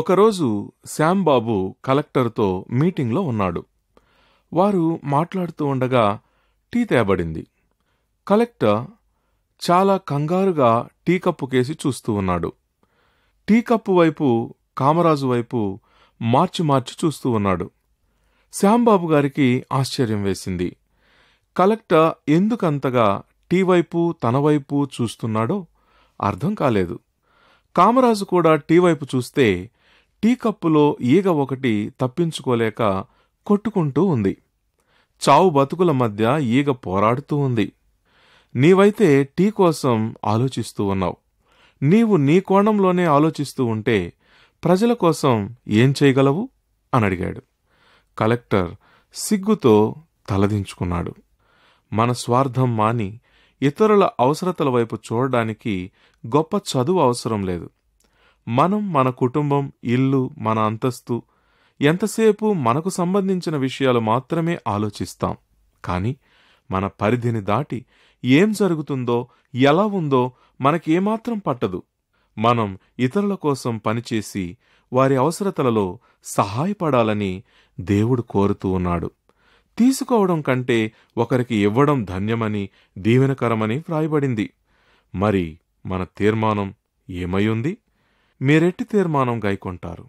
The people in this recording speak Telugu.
ఒకరోజు శ్యాంబాబు కలెక్టర్తో మీటింగ్లో ఉన్నాడు వారు మాట్లాడుతూ ఉండగా టీ తేబడింది కలెక్టర్ చాలా కంగారుగా టీ కప్పు కేసి చూస్తూ ఉన్నాడు టీ కప్పు వైపు కామరాజు వైపు మార్చి మార్చి చూస్తూ ఉన్నాడు శ్యాంబాబు గారికి ఆశ్చర్యం వేసింది కలెక్టర్ ఎందుకంతగా టీ వైపు తన వైపు చూస్తున్నాడో అర్థం కాలేదు కామరాజు కూడా టీ వైపు చూస్తే టీ కప్పులో ఈగ ఒకటి తప్పించుకోలేక కొట్టుకుంటూ ఉంది చావు బతుకుల మధ్య ఈగ పోరాడుతూ ఉంది నీవైతే టీ కోసం ఆలోచిస్తూ ఉన్నావు నీవు నీ కోణంలోనే ఆలోచిస్తూ ఉంటే ప్రజల కోసం ఏం చేయగలవు అని అడిగాడు కలెక్టర్ సిగ్గుతో తలదించుకున్నాడు మన స్వార్థం మాని ఇతరుల అవసరతల వైపు చూడడానికి గొప్ప చదువు అవసరం లేదు మనం మన కుటుంబం ఇల్లు మన అంతస్తు ఎంతసేపు మనకు సంబంధించిన విషయాలు మాత్రమే ఆలోచిస్తాం కానీ మన పరిధిని దాటి ఏం జరుగుతుందో ఎలా ఉందో మనకేమాత్రం పట్టదు మనం ఇతరుల కోసం పనిచేసి వారి అవసరతలలో సహాయపడాలని దేవుడు కోరుతూ ఉన్నాడు తీసుకోవడం కంటే ఒకరికి ఇవ్వడం ధన్యమని దీవెనకరమని వ్రాయబడింది మరి మన తీర్మానం ఏమయ్యుంది మీరెట్టి తీర్మానం గైకొంటారు